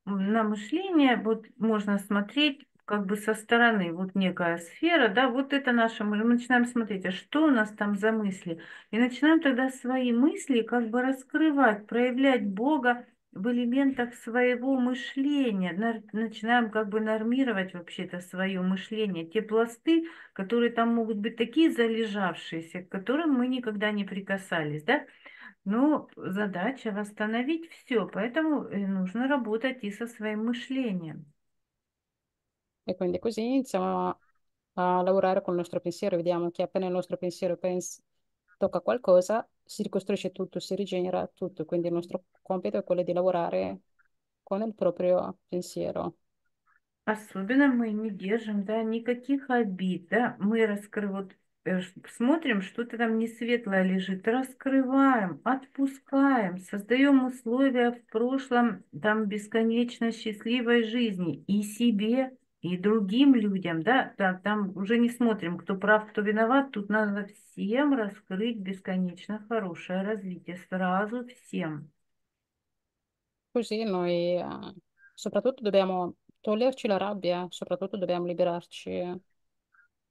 На мышление вот можно смотреть как бы со стороны, вот некая сфера, да, вот это наша, мы начинаем смотреть, а что у нас там за мысли, и начинаем тогда свои мысли как бы раскрывать, проявлять Бога в элементах своего мышления, начинаем как бы нормировать вообще-то свое мышление, те пласты, которые там могут быть такие залежавшиеся, к которым мы никогда не прикасались, да, но задача восстановить все, поэтому э, нужно работать и со своим мышлением. E quindi così iniziamo a, a lavorare con il nostro pensiero, vediamo che appena il nostro pensiero pensa, tocca qualcosa, si ricostruisce tutto, si rigenera tutto, quindi il nostro compito è quello di lavorare con il proprio pensiero. Особенно мы не держим, да, никаких обид, да, мы раскрываем, э, смотрим, что-то там не светлое лежит, раскрываем, отпускаем, создаем условия в прошлом там бесконечно счастливой жизни и себе, и другим людям, да, там, там уже не смотрим, кто прав, кто виноват, тут надо всем раскрыть бесконечно хорошее развитие, сразу всем. Così noi soprattutto dobbiamo toglierci la rabbia, soprattutto dobbiamo liberarci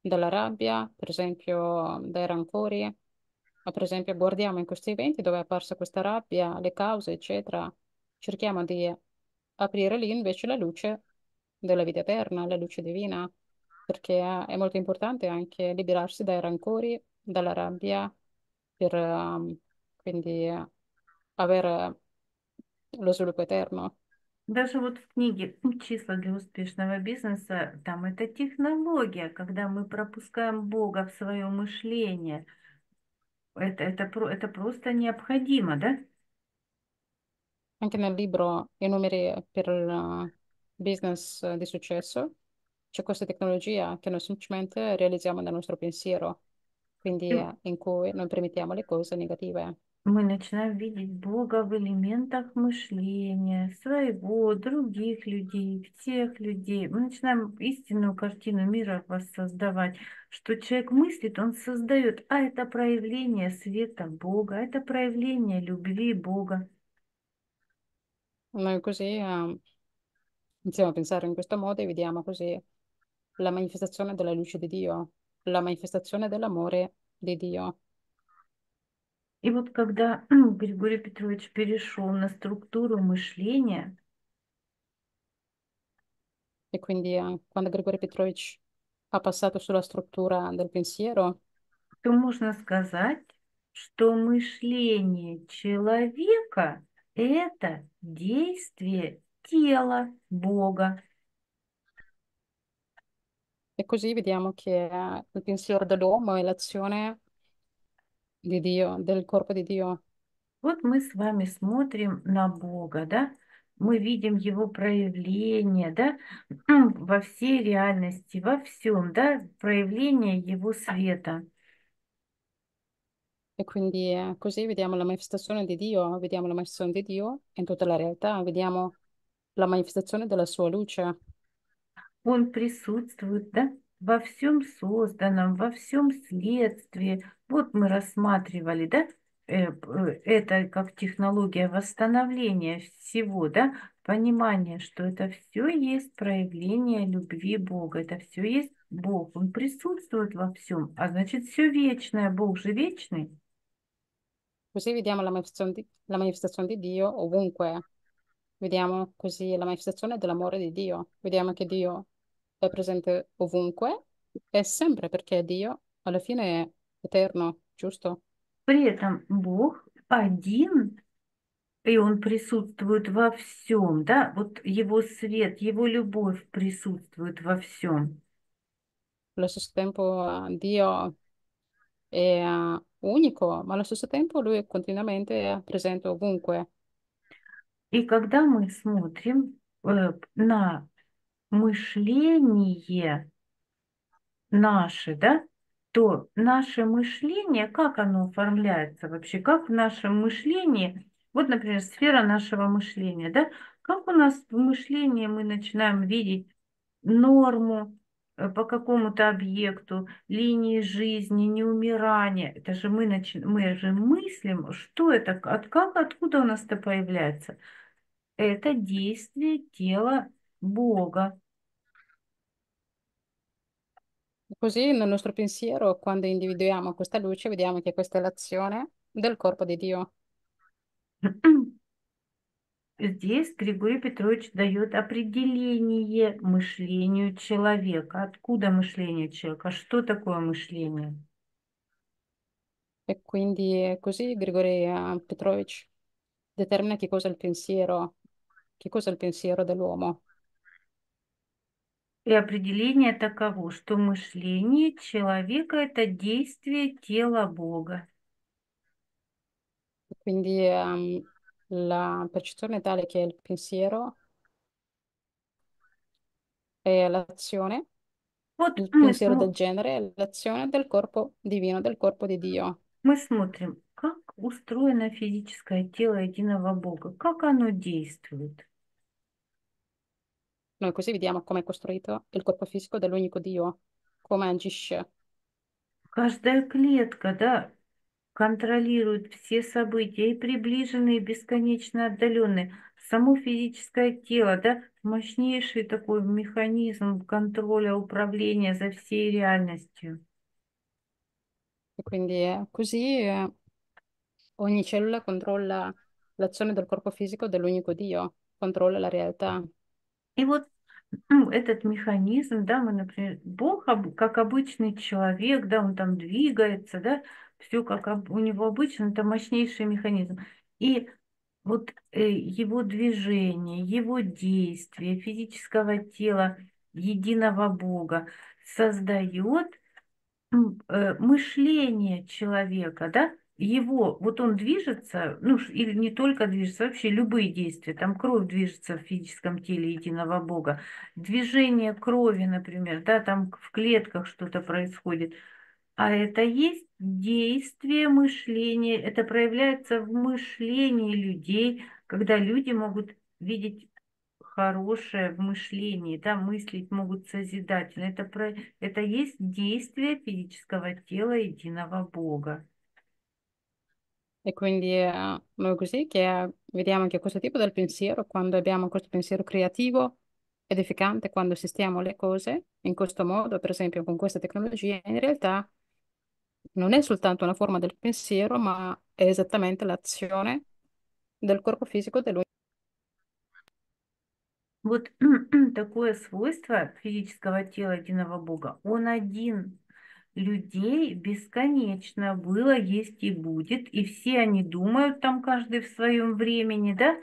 dalla rabbia, per esempio dai rancori. Per esempio guardiamo in questi eventi dove è apparsa questa rabbia, le cause, eccetera. Cerchiamo di aprire lì invece la luce della vita eterna, la luce divina, perché è molto importante anche liberarsi dai rancori, dalla rabbia, per um, quindi avere lo sviluppo eterno. Даже вот в книге «Числа для успешного бизнеса» там это технология, когда мы пропускаем Бога в свое мышление. Это, это, это просто необходимо, да? Anche nel libro I numeri per business di successo, c'è questa tecnologia che noi semplicemente realizziamo nel nostro pensiero, quindi э, in cui non permettiamo le cose negative. Мы начинаем видеть Бога в элементах мышления своего, других людей, всех людей. Мы начинаем истинную картину мира воссоздавать, что человек мыслит, он создает, а это проявление света Бога, это проявление любви Бога. Noi così eh, Iniziamo a pensare in questo modo e vediamo così la manifestazione della luce di Dio, la manifestazione dell'amore di Dio. И вот когда Григорий Петрович перешел на структуру мышления, e quindi eh, quando Grigore Petrovic ha passato sulla struttura del pensiero, то можно сказать, что мышление человека – это действие тело Бога. E così vediamo che eh, il pensiero dell'uomo è l'azione di Dio, del corpo di Dio. Вот мы с вами смотрим на Бога, да? Мы видим Его проявление, да, во всей реальности, во всем, да, проявление Его света. E quindi eh, così vediamo la manifestazione di Dio, vediamo la manifestazione di Dio in tutta la realtà, vediamo la manifestazione della sua luce. Он присутствует, да? Во всем созданном, во всем следствии. Вот мы рассматривали, да? Э, э, это как технология восстановления всего, да? Понимание, что это все есть проявление любви Бога, это все есть Бог, Он присутствует во всем, а значит все вечное, Бог же вечный. Così vediamo la manifestazione di, la manifestazione di Dio ovunque, Vediamo così la manifestazione dell'amore di Dio. Vediamo che Dio è presente ovunque e sempre perché Dio alla fine è eterno, giusto? При этом Бог один, и Он присутствует во всем, да, вот Его свет, Его любовь присутствует во всем. Allo stesso tempo Dio è unico, ma allo stesso tempo Lui è continuamente presente ovunque. И когда мы смотрим э, на мышление наше, да, то наше мышление, как оно оформляется вообще, как в нашем мышлении, вот, например, сфера нашего мышления, да, как у нас в мышлении мы начинаем видеть норму, Э, по какому-то объекту, линии жизни, неумирания. Это же мы, начи... мы же мыслим, что это, от как, откуда у нас это появляется. Это действие тела Бога. Così nel nostro pensiero, quando individuiamo questa luce, vediamo che questa è l'azione del corpo di Dio. здесь Григорий Петрович дает определение мышлению человека. Откуда мышление человека? Что такое мышление? E quindi così Grigore Petrovich а, determina che cosa è il pensiero, che cosa è il pensiero dell'uomo. И определение таково, что мышление человека – это действие тела Бога. Quindi La percezione è tale che il pensiero è l'azione, il pensiero del genere è l'azione del corpo divino, del corpo di Dio. мы смотрим, как устроено физическое тело единого Бога, как оно действует. Noi così vediamo come è costruito il corpo fisico dell'unico Dio, come agisce. Каждая клетка, да, контролирует все события, и приближенные, и бесконечно отдаленные, само физическое тело, да, мощнейший такой механизм контроля, управления за всей реальностью. Quindi così ogni cellula controlla l'azione del corpo fisico dell'unico Dio, controlla la realtà. И вот ну, этот механизм, да, мы, например, Бог, как обычный человек, да, он там двигается, да, все как у него обычно, это мощнейший механизм. И вот э, его движение, его действие физического тела единого Бога создает э, мышление человека, да, его, вот он движется, ну, или не только движется, вообще любые действия, там кровь движется в физическом теле единого Бога, движение крови, например, да, там в клетках что-то происходит – а это есть действие мышления, это проявляется в мышлении людей, когда люди могут видеть хорошее в мышлении, да, мыслить могут созидательно. Это, про, это есть действие физического тела единого Бога. E quindi noi così che vediamo anche questo tipo del pensiero, quando abbiamo questo pensiero creativo edificante, quando assistiamo le cose in questo modo, per esempio con questa tecnologia, in realtà non è soltanto una forma del pensiero, ma è esattamente l'azione del corpo fisico dell'universo. Вот такое свойство физического тела единого Бога. Он один людей бесконечно было, есть и будет, и все они думают там каждый в своем времени, да,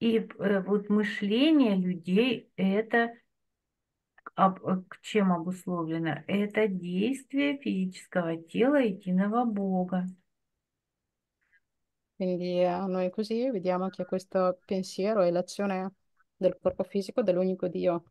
и э, вот мышление людей это об, чем обусловлено? Это действие физического тела единого Бога. Quindi a noi così vediamo che questo pensiero è l'azione del corpo fisico dell'unico Dio.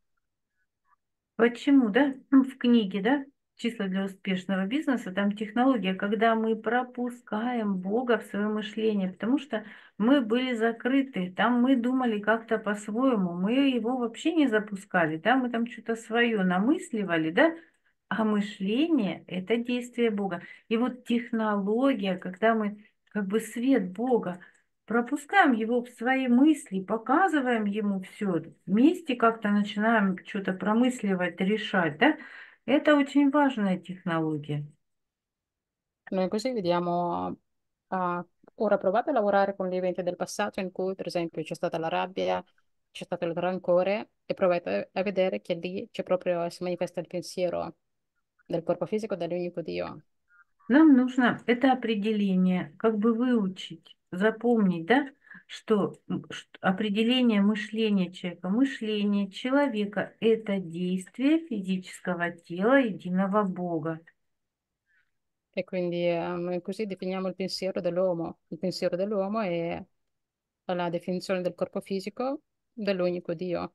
Почему, да? В книге, да? числа для успешного бизнеса, там технология, когда мы пропускаем Бога в свое мышление, потому что мы были закрыты, там мы думали как-то по-своему, мы его вообще не запускали, да, мы там что-то свое намысливали, да, а мышление – это действие Бога. И вот технология, когда мы как бы свет Бога, пропускаем его в свои мысли, показываем ему все, вместе как-то начинаем что-то промысливать, решать, да, это очень важная технология. Noi così vediamo uh, ora provate a lavorare con gli eventi del passato in cui per esempio c'è stata la rabbia, c'è stato il rancore e provate a vedere che lì c'è proprio, si manifesta il pensiero del corpo fisico dell'unico Dio. Нам нужно это определение как бы выучить, запомнить, да? что определение мышления человека, мышление человека – это действие физического тела единого Бога. E quindi um, così definiamo il pensiero dell'uomo. Il pensiero dell'uomo è la definizione del corpo fisico dell'unico Dio.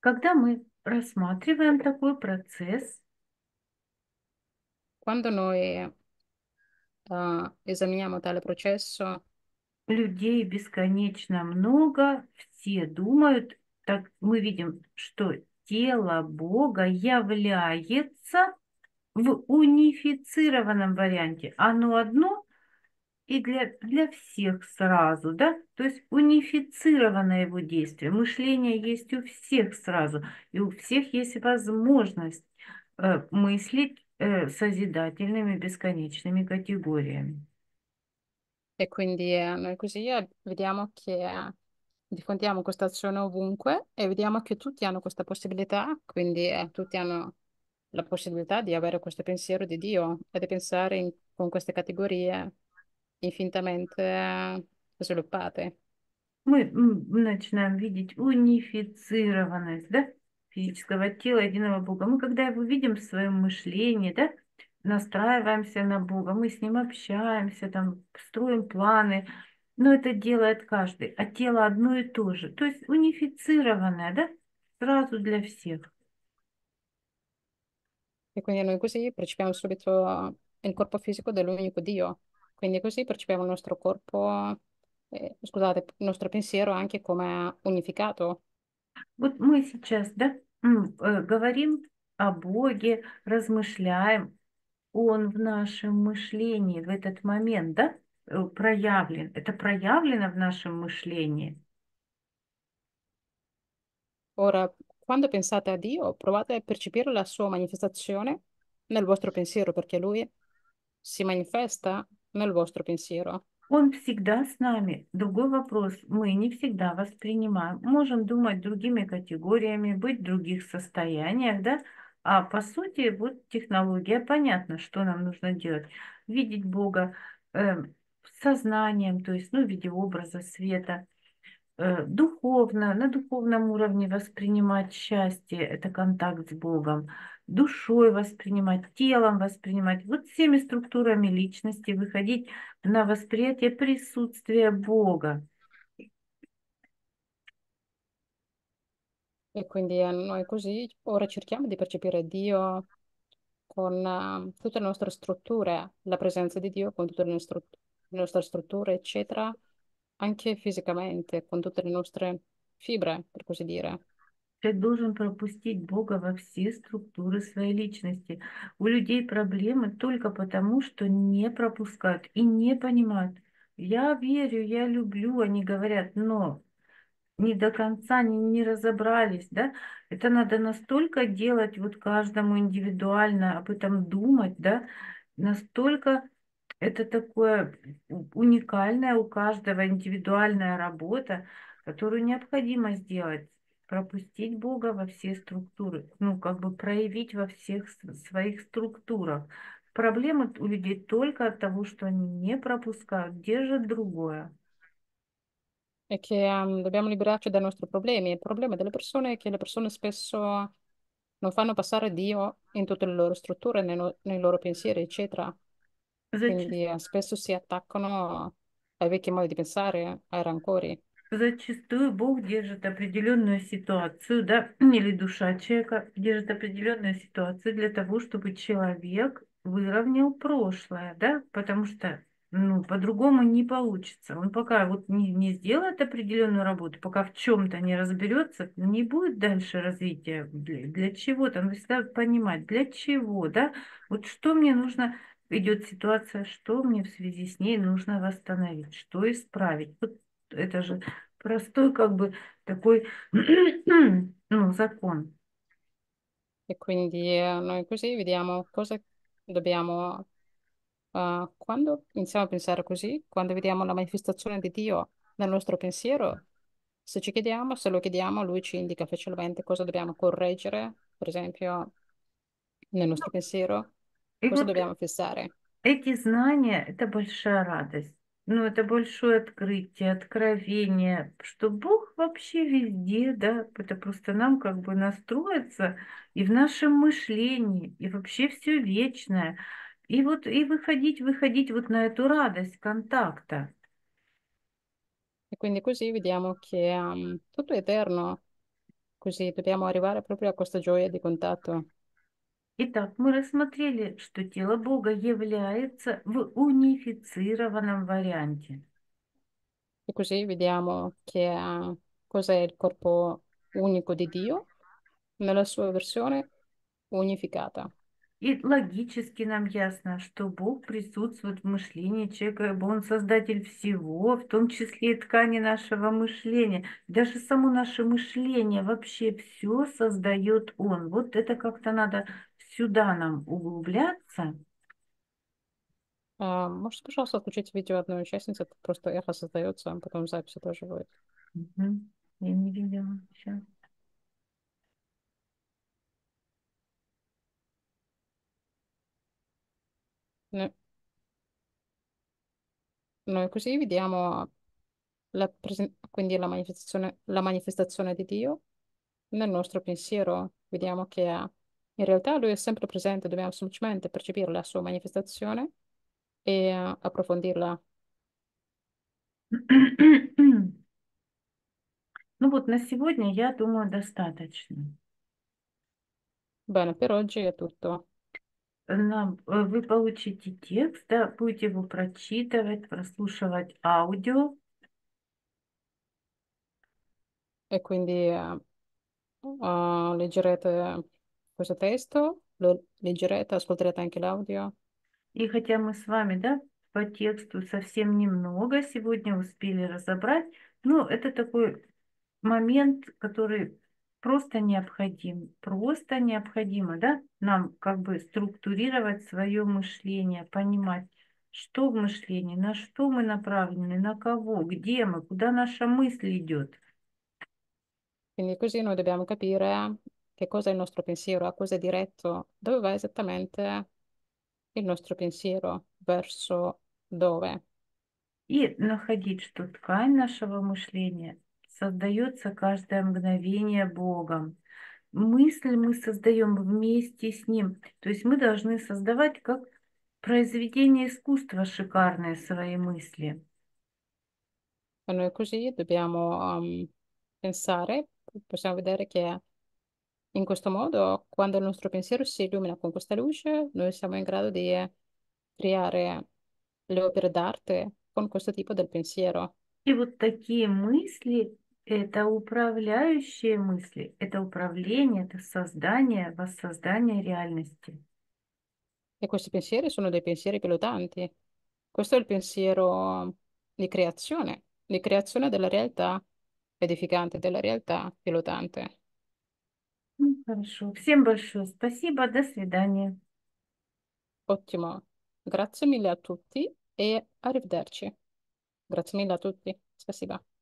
Когда мы рассматриваем такой процесс, quando noi uh, esaminiamo tale processo, людей бесконечно много, все думают, так мы видим, что тело Бога является в унифицированном варианте. Оно одно и для, для всех сразу, да? То есть унифицированное его действие. Мышление есть у всех сразу, и у всех есть возможность э, мыслить э, созидательными бесконечными категориями. e quindi noi ehm, così vediamo che diffondiamo questa azione ovunque e vediamo che tutti hanno questa possibilità, quindi eh, tutti hanno la possibilità di avere questo pensiero di Dio e di pensare in- con queste categorie infinitamente eh, sviluppate. Мы м, начинаем видеть унифицированность да, физического тела единого Бога. Мы когда его видим в своем мышлении, да, настраиваемся на Бога, мы с Ним общаемся, там, строим планы, но это делает каждый, а тело одно и то же. То есть унифицированное, да? Сразу для всех. E quindi noi così percepiamo subito il corpo fisico dell'unico Dio. Quindi così percepiamo il nostro corpo, eh, äh, scusate, il nostro pensiero anche come unificato. Вот мы сейчас, да, э, говорим о Боге, размышляем, он в нашем мышлении в этот момент, да, э, проявлен, это проявлено в нашем мышлении. Ora, quando pensate a Dio, provate a percepire la sua manifestazione nel vostro pensiero, perché Lui si manifesta nel vostro pensiero. Он всегда с нами. Другой вопрос. Мы не всегда воспринимаем. Можем думать другими категориями, быть в других состояниях, да? А по сути, вот технология, понятно, что нам нужно делать. Видеть Бога э, сознанием, то есть, ну, в виде образа света, э, духовно, на духовном уровне воспринимать счастье, это контакт с Богом, душой воспринимать, телом воспринимать, вот всеми структурами личности выходить на восприятие присутствия Бога. E quindi a eh, noi così, ora cerchiamo di percepire Dio con eh, tutte le nostre strutture, la presenza di Dio con tutte le nostre, le nostre strutture, eccetera, anche fisicamente, con tutte le nostre fibre, per così dire. Человек должен пропустить Бога во все структуры своей личности. У людей проблемы только потому, что не пропускают и не понимают. Я верю, я люблю, они говорят, но не до конца не, не разобрались, да, это надо настолько делать вот каждому индивидуально, об этом думать, да, настолько это такое уникальная у каждого индивидуальная работа, которую необходимо сделать, пропустить Бога во все структуры, ну, как бы проявить во всех своих структурах. Проблема у людей только от того, что они не пропускают, держат другое. è che ehm, dobbiamo liberarci dai nostri problemi. Il problema delle persone è che le persone spesso non fanno passare Dio in tutte le loro strutture, nei, no- nei loro pensieri, eccetera. Зачастую. Quindi eh, spesso si attaccano ai vecchi modi di pensare, ai rancori. Зачастую Бог держит определенную ситуацию, да, или душа человека держит определенную ситуацию для того, чтобы человек выровнял прошлое, да, потому что ну, по-другому не получится. Он пока вот не, не сделает определенную работу, пока в чем-то не разберется, не будет дальше развития. Для, для чего-то, он всегда понимать, для чего, да? Вот что мне нужно, идет ситуация, что мне в связи с ней нужно восстановить, что исправить. Вот это же простой как бы такой ну, закон. E quindi noi così vediamo cosa dobbiamo Ah, quando iniziamo a pensare così, quando vediamo la manifestazione di Dio nel nostro pensiero, se ci chiediamo, se lo chiediamo, lui ci indica facilmente cosa dobbiamo correggere, per esempio, nel nostro pensiero, И cosa dobbiamo fissare. эти знания – это большая радость. Ну, это большое открытие, откровение, что Бог вообще везде, да, это просто нам как бы настроиться и в нашем мышлении, и вообще все вечное – И вот и выходить, выходить вот на эту радость контакта. E quindi così vediamo che um, tutto è eterno, così dobbiamo arrivare proprio a questa gioia di contatto. Итак, мы рассмотрели, что тело Бога является в унифицированном варианте. E così vediamo che uh, cos'è il corpo unico di Dio nella sua versione unificata. И логически нам ясно, что Бог присутствует в мышлении человека, Он создатель всего, в том числе и ткани нашего мышления. Даже само наше мышление вообще все создает Он. Вот это как-то надо сюда нам углубляться. А, можете, пожалуйста, отключить видео одной участницы? это Просто эхо создается, а потом записи тоже будет. Угу. Я не видела. Сейчас. Mm. Noi così vediamo la quindi la manifestazione, la manifestazione di Dio nel nostro pensiero. Vediamo che in realtà Lui è sempre presente, dobbiamo semplicemente percepire la sua manifestazione e eh, approfondirla. Ну вот, на сегодня, я думаю, достаточно. Bene, per oggi è tutto. нам, э, вы получите текст, да, будете его прочитывать, прослушивать аудио. E quindi uh, leggerete questo testo, lo leggerete, ascolterete anche l'audio. И хотя мы с вами, да, по тексту совсем немного сегодня успели разобрать, но это такой момент, который просто необходим, просто необходимо, да, нам как бы структурировать свое мышление, понимать, что в мышлении, на что мы направлены, на кого, где мы, куда наша мысль идет. Quindi così noi dobbiamo capire che cosa è il nostro pensiero, a cosa è diretto, dove va esattamente il nostro pensiero, verso dove. И находить, что ткань нашего мышления создается каждое мгновение Богом. Мысль мы создаем вместе с Ним. То есть мы должны создавать как произведение искусства шикарные свои мысли. E noi così dobbiamo um, pensare, possiamo vedere che in questo modo, quando il nostro pensiero si illumina con questa luce, noi siamo in grado di creare le opere d'arte con questo tipo del pensiero. И вот такие мысли это управляющие мысли, это управление, это создание, воссоздание реальности. E questi pensieri sono dei pensieri pilotanti. Questo è il pensiero di creazione, di creazione della realtà edificante, della realtà pilotante. Хорошо. Всем большое спасибо. До свидания. Ottimo. Grazie mille a tutti e arrivederci. Grazie mille a tutti. Спасибо.